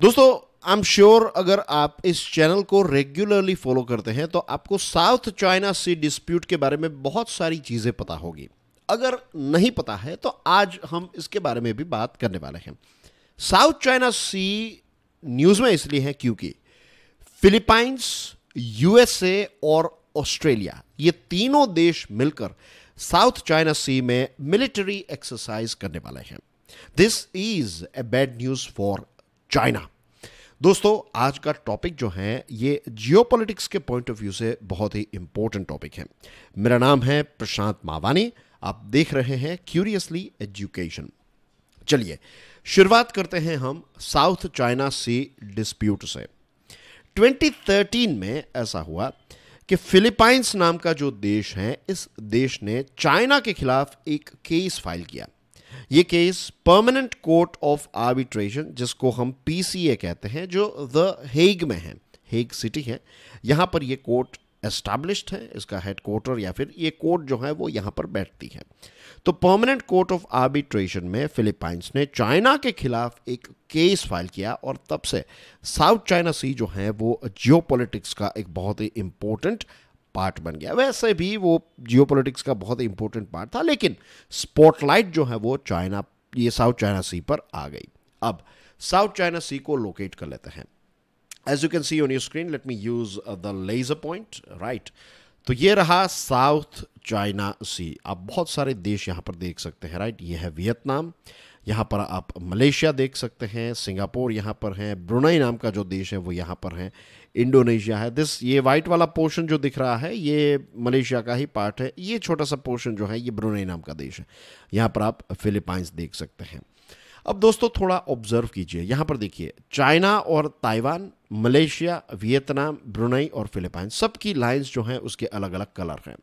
दोस्तों I am sure अगर आप इस चैनल को रेगुलरली फॉलो करते हैं तो आपको साउथ चाइना सी डिस्प्यूट के बारे में बहुत सारी चीज़ें पता होगी अगर नहीं पता है तो आज हम इसके बारे में भी बात करने वाले हैं साउथ चाइना सी न्यूज़ में इसलिए है क्योंकि फिलीपाइंस यूएसए और ऑस्ट्रेलिया ये तीनों देश मिलकर साउथ चाइना सी में मिलिट्री एक्सरसाइज करने वाले हैं this is a bad news for China दोस्तों आज का टॉपिक जो है ये जियोपॉलिटिक्स के पॉइंट ऑफ व्यू से बहुत ही इंपॉर्टेंट टॉपिक है मेरा नाम है प्रशांत मावानी आप देख रहे हैं क्यूरियसली एजुकेशन चलिए शुरुआत करते हैं हम साउथ चाइना सी डिस्प्यूट से 2013 में ऐसा हुआ कि फिलीपाइंस नाम का जो देश है इस देश ने चाइना के खिलाफ एक केस फाइल किया ये case permanent court of arbitration जिसको हम पीसीए कहते हैं जो द हेग में है हेग सिटी है यहां पर ये कोर्ट एस्टैब्लिश्ड है इसका हेडक्वार्टर या फिर ये कोर्ट जो है वो यहां पर बैठती है तो परमानेंट कोर्ट ऑफ आर्बिट्रेशन में फिलीपाइंस ने चाइना के खिलाफ एक केस फाइल किया और तब से साउथ चाइना सी जो है वो जियोपॉलिटिक्स का एक बहुत ही इंपॉर्टेंट पार्ट बन गया वैसे भी वो जियो का बहुत इंपॉर्टेंट पार्ट था लेकिन स्पॉटलाइट जो है वो चाइना ये साउथ चाइना सी पर आ गई अब साउथ चाइना सी को लोकेट कर लेते हैं as you can see on your screen let me use the laser point right तो ये रहा साउथ चाइना सी आप बहुत सारे देश यहां पर देख सकते हैं राइट ये है वियतनाम यहाँ पर आप मलेशिया देख सकते हैं सिंगापुर यहाँ पर है ब्रुनई नाम का जो देश है वो यहाँ पर है इंडोनेशिया है दिस ये वाइट वाला पोर्शन जो दिख रहा है ये मलेशिया का ही पार्ट है ये छोटा सा पोर्शन जो है ये ब्रुनई नाम का देश है यहाँ पर आप फिलिपाइंस देख सकते हैं अब दोस्तों थोड़ा ऑब्जर्व कीजिए यहाँ पर देखिए चाइना और ताइवान मलेशिया वियतनाम ब्रुनई और फिलिपाइंस सबकी लाइन्स जो हैं उसके अलग अलग कलर हैं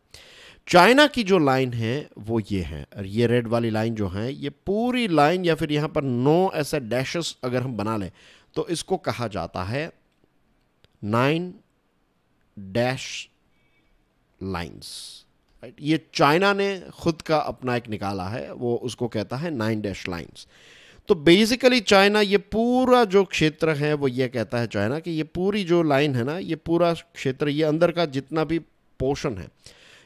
चाइना की जो लाइन है वो ये है और ये रेड वाली लाइन जो है ये पूरी लाइन या फिर यहां पर नौ ऐसे डैशेस अगर हम बना लें तो इसको कहा जाता है नाइन डैश लाइन्स राइट ये चाइना ने खुद का अपना एक निकाला है वो उसको कहता है नाइन डैश लाइन्स तो बेसिकली चाइना ये पूरा जो क्षेत्र है वो ये कहता है चाइना कि ये पूरी जो लाइन है ना ये पूरा क्षेत्र ये अंदर का जितना भी पोर्शन है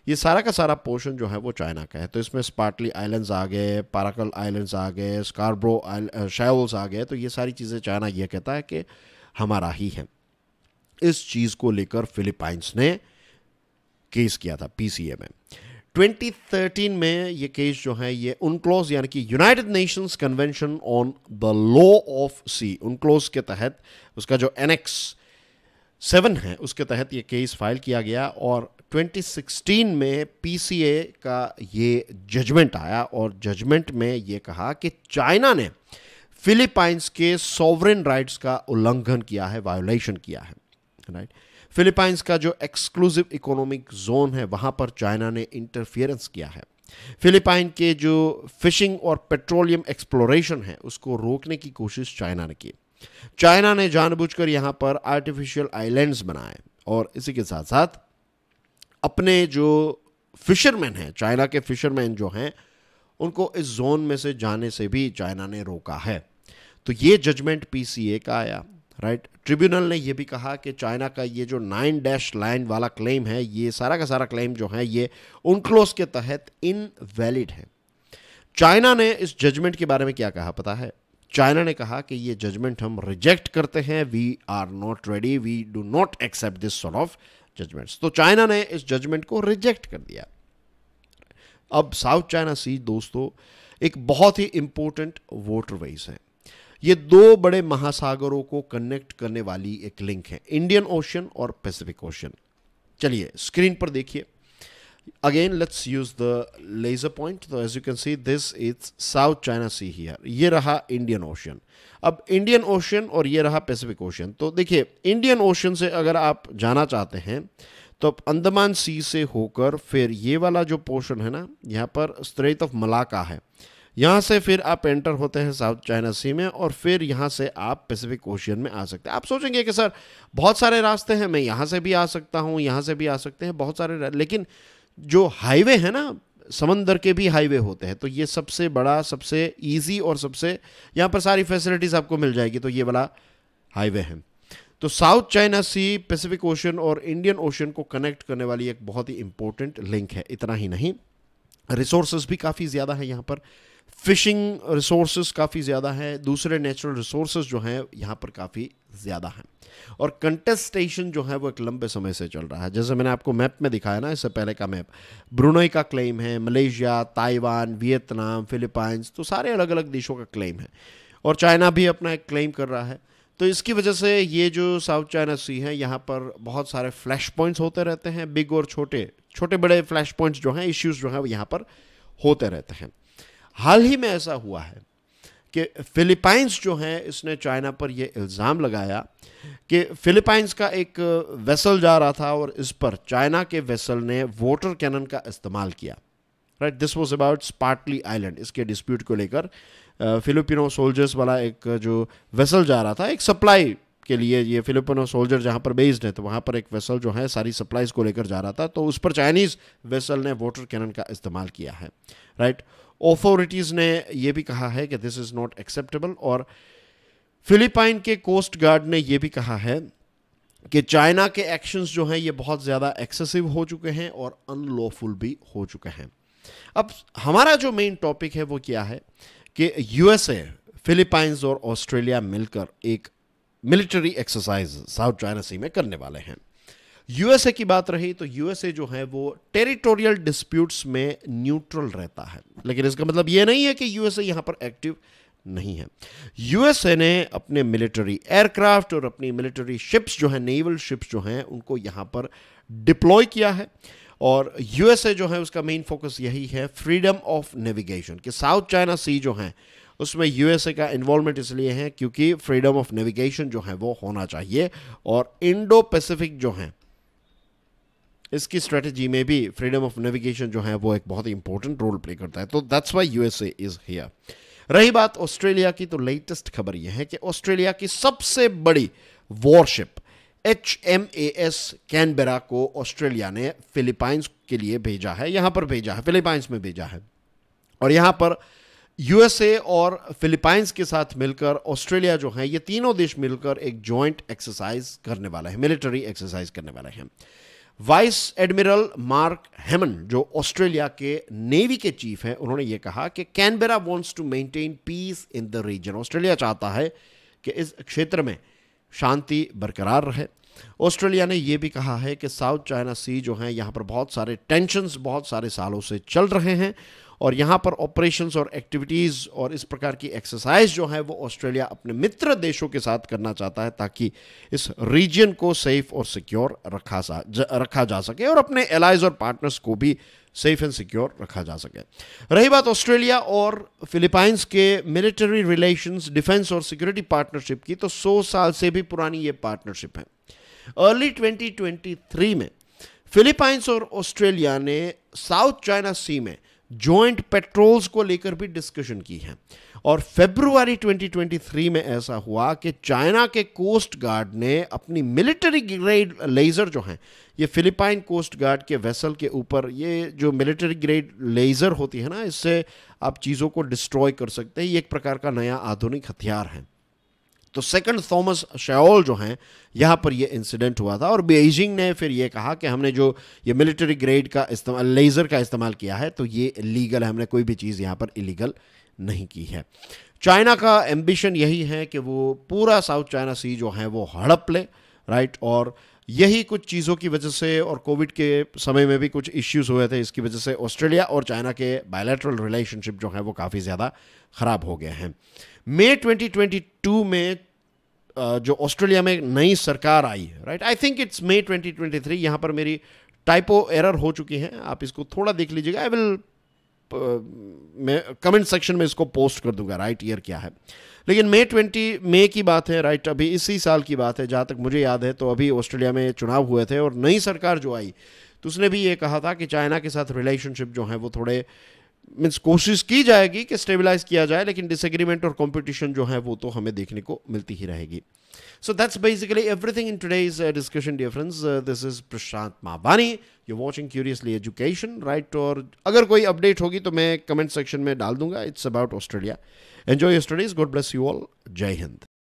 ये सारा का सारा पोर्शन जो है वो चाइना का है तो इसमें स्पार्टली आइलैंड्स आ गए पाराकल आइलैंड्स आ गए स्कारब्रो शैल्स आ गए तो ये सारी चीज़ें चाइना ये कहता है कि हमारा ही है इस चीज़ को लेकर फिलीपाइंस ने केस किया था पी में 2013 में ये केस जो है ये उनक्लोज यानी कि United Nations convention on the law of sea UNCLOS के तहत उसका जो एनेक्स सेवन है उसके तहत ये केस फाइल किया गया और 2016 में पीसीए का ये जजमेंट आया और जजमेंट में ये कहा कि चाइना ने फिलीपाइंस के सॉवरेन राइट्स का उल्लंघन किया है वायोलेशन किया है राइट फिलीपाइंस का जो एक्सक्लूसिव इकोनॉमिक जोन है वहाँ पर चाइना ने इंटरफियरेंस किया है फिलीपाइन के जो फिशिंग और पेट्रोलियम एक्सप्लोरेशन है उसको रोकने की कोशिश चाइना ने की चाइना ने जानबूझकर यहाँ पर आर्टिफिशियल आइलैंड्स बनाए और इसी के साथ साथ अपने जो फिशरमैन हैं चाइना के फिशरमैन जो हैं उनको इस जोन में से जाने से भी चाइना ने रोका है तो ये जजमेंट पीसीए का आया राइट ट्रिब्यूनल ने यह भी कहा कि चाइना का ये जो नाइन डैश लाइन वाला क्लेम है ये सारा का सारा क्लेम जो है ये उनक्लोज के तहत इनवैलिड है चाइना ने इस जजमेंट के बारे में क्या कहा पता है चाइना ने कहा कि ये जजमेंट हम रिजेक्ट करते हैं we are not ready we do not accept this sort of judgments तो चाइना ने इस जजमेंट को रिजेक्ट कर दिया अब साउथ चाइना सी दोस्तों एक बहुत ही इंपॉर्टेंट वोटर है ये दो बड़े महासागरों को कनेक्ट करने वाली एक लिंक है इंडियन ओशन और पैसिफिक ओशन चलिए स्क्रीन पर देखिए again let's use the laser point तो as you can see this is South China sea here ये रहा इंडियन ओशन अब इंडियन ओशन और ये रहा पैसिफिक ओशन तो देखिए इंडियन ओशन से अगर आप जाना चाहते हैं तो अब अंडमान सी से होकर फिर ये वाला जो पोर्शन है ना यहाँ पर स्ट्रेट ऑफ मलाका है यहाँ से फिर आप एंटर होते हैं साउथ चाइना सी में और फिर यहाँ से आप पैसिफिक ओशियन में आ सकते हैं आप सोचेंगे कि सर बहुत सारे रास्ते हैं मैं यहाँ से भी आ सकता हूँ यहाँ से भी आ सकते हैं बहुत सारे लेकिन जो हाईवे है ना समंदर के भी हाईवे होते हैं तो ये सबसे बड़ा सबसे इजी और सबसे यहाँ पर सारी फैसिलिटीज़ आपको मिल जाएगी तो ये वाला हाईवे है तो South China sea Pacific ocean और इंडियन ओशन को कनेक्ट करने वाली एक बहुत ही इंपॉर्टेंट लिंक है इतना ही नहीं रिसोर्सेस भी काफ़ी ज़्यादा है यहाँ पर फिशिंग रिसोर्स काफ़ी ज़्यादा हैं दूसरे नेचुरल रिसोर्स जो हैं यहाँ पर काफ़ी ज़्यादा हैं और कंटेस्टेशन जो है वो एक लंबे समय से चल रहा है जैसे मैंने आपको मैप में दिखाया ना इससे पहले का मैप ब्रुनई का क्लेम है मलेशिया ताइवान वियतनाम फिलिपाइंस तो सारे अलग अलग देशों का क्लेम है और चाइना भी अपना एक क्लेम कर रहा है तो इसकी वजह से ये जो साउथ चाइना सी है यहाँ पर बहुत सारे फ्लैश पॉइंट्स होते रहते हैं बिग और छोटे छोटे बड़े फ्लैश पॉइंट्स जो हैं इश्यूज़ जो हैं वो यहाँ पर होते रहते हैं हाल ही में ऐसा हुआ है कि फिलीपाइंस जो हैं इसने चाइना पर यह इल्ज़ाम लगाया कि फिलीपाइंस का एक वेसल जा रहा था और इस पर चाइना के वेसल ने वोटर कैनन का इस्तेमाल किया right this was about Spratly island इसके डिस्प्यूट को लेकर फिलिपिनो सोल्जर्स वाला एक जो वेसल जा रहा था एक सप्लाई के लिए ये फिलिपिनो सोल्जर जहाँ पर बेस्ड है तो वहाँ पर एक वेसल जो है सारी सप्लाईज को लेकर जा रहा था तो उस पर चाइनीज़ वेसल ने वोटर कैनन का इस्तेमाल किया है राइट right? ऑथोरिटीज ने यह भी कहा है कि दिस इज़ नॉट एक्सेप्टेबल और फिलिपाइन के कोस्ट गार्ड ने यह भी कहा है कि चाइना के एक्शंस जो हैं ये बहुत ज़्यादा एक्सेसिव हो चुके हैं और अनलॉफुल भी हो चुके हैं अब हमारा जो मेन टॉपिक है वो क्या है कि यूएसए फिलीपाइंस और ऑस्ट्रेलिया मिलकर एक military exercise South China sea में करने वाले हैं यूएसए की बात रही तो यूएसए जो है वो टेरिटोरियल डिस्प्यूट्स में न्यूट्रल रहता है लेकिन इसका मतलब ये नहीं है कि यूएसए यहाँ पर एक्टिव नहीं है यूएसए ने अपने मिलिट्री एयरक्राफ्ट और अपनी मिलिट्री शिप्स जो हैं नेवल शिप्स जो हैं उनको यहाँ पर डिप्लॉय किया है और यूएसए जो है उसका मेन फोकस यही है फ्रीडम ऑफ नेविगेशन कि साउथ चाइना सी जो है उसमें यूएसए का इन्वॉल्वमेंट इसलिए है क्योंकि फ्रीडम ऑफ नेविगेशन जो है वो होना चाहिए और इंडो पैसिफिक जो हैं इसकी स्ट्रेटजी में भी फ्रीडम ऑफ नेविगेशन जो है वो एक बहुत ही इंपॉर्टेंट रोल प्ले करता है तो that's why USA is here रही बात ऑस्ट्रेलिया की तो लेटेस्ट खबर यह है कि ऑस्ट्रेलिया की सबसे बड़ी warship H M A S Canberra को ऑस्ट्रेलिया ने फिलीपाइंस के लिए भेजा है यहां पर भेजा है फिलीपाइंस में भेजा है और यहां पर यूएसए और फिलीपाइंस के साथ मिलकर ऑस्ट्रेलिया जो है ये तीनों देश मिलकर एक जॉइंट एक्सरसाइज करने वाला है मिलिट्री एक्सरसाइज करने वाला है वाइस एडमिरल मार्क हेमन जो ऑस्ट्रेलिया के नेवी के चीफ हैं उन्होंने ये कहा कि Canberra wants to maintain peace in the region Australia चाहता है कि इस क्षेत्र में शांति बरकरार रहे ऑस्ट्रेलिया ने यह भी कहा है कि साउथ चाइना सी जो है यहाँ पर बहुत सारे टेंशन्स बहुत सारे सालों से चल रहे हैं और यहाँ पर ऑपरेशंस और एक्टिविटीज़ और इस प्रकार की एक्सरसाइज जो है वो ऑस्ट्रेलिया अपने मित्र देशों के साथ करना चाहता है ताकि इस रीजन को सेफ और सिक्योर रखा ज, रखा जा सके और अपने एलाइज और पार्टनर्स को भी सेफ एंड सिक्योर रखा जा सके रही बात ऑस्ट्रेलिया और फिलीपाइंस के मिलिट्री रिलेशंस डिफेंस और सिक्योरिटी पार्टनरशिप की तो 100 साल से भी पुरानी ये पार्टनरशिप है अर्ली 2023 में फिलीपाइंस और ऑस्ट्रेलिया ने साउथ चाइना सी में ज्वाइंट पेट्रोल्स को लेकर भी डिस्कशन की है और फेब्रुवरी 2023 में ऐसा हुआ कि चाइना के कोस्ट गार्ड ने अपनी मिलिट्री ग्रेड लेज़र जो हैं ये फिलिपाइन कोस्ट गार्ड के वेसल के ऊपर ये जो मिलिट्री ग्रेड लेज़र होती है ना इससे आप चीज़ों को डिस्ट्रॉय कर सकते हैं ये एक प्रकार का नया आधुनिक हथियार है तो सेकंड थॉमस शयाल जो हैं यहाँ पर ये इंसिडेंट हुआ था और बेजिंग ने फिर ये कहा कि हमने जो ये मिलिट्री ग्रेड का इस्तेमाल लेज़र का इस्तेमाल किया है तो ये लीगल है हमने कोई भी चीज़ यहाँ पर इलीगल नहीं की है चाइना का एम्बिशन यही है कि वो पूरा साउथ चाइना सी जो है वो हड़प ले राइट और यही कुछ चीज़ों की वजह से और कोविड के समय में भी कुछ इश्यूज हुए थे इसकी वजह से ऑस्ट्रेलिया और चाइना के बायलैटरल रिलेशनशिप जो हैं वो काफ़ी ज़्यादा ख़राब हो गए हैं मे 2022 में जो ऑस्ट्रेलिया में नई सरकार आई right I think it's May 2023 यहाँ पर मेरी टाइपो एरर हो चुकी है आप इसको थोड़ा देख लीजिएगा आई विल मैं कमेंट सेक्शन में इसको पोस्ट कर दूंगा राइट ईयर क्या है लेकिन मई ट्वेंटी मई की बात है राइट अभी इसी साल की बात है जहाँ तक मुझे याद है तो अभी ऑस्ट्रेलिया में चुनाव हुए थे और नई सरकार जो आई तो उसने भी ये कहा था कि चाइना के साथ रिलेशनशिप जो है वो थोड़े मीन्स कोशिश की जाएगी कि स्टेबलाइज किया जाए लेकिन डिसएग्रीमेंट और कंपटीशन जो है वो तो हमें देखने को मिलती ही रहेगी so that's basically everything in today's discussion dear friends this is Prashant Mabani you watching curiously education right और अगर कोई अपडेट होगी तो मैं कमेंट सेक्शन में डाल दूंगा it's about Australia enjoy your studies God bless you all जय हिंद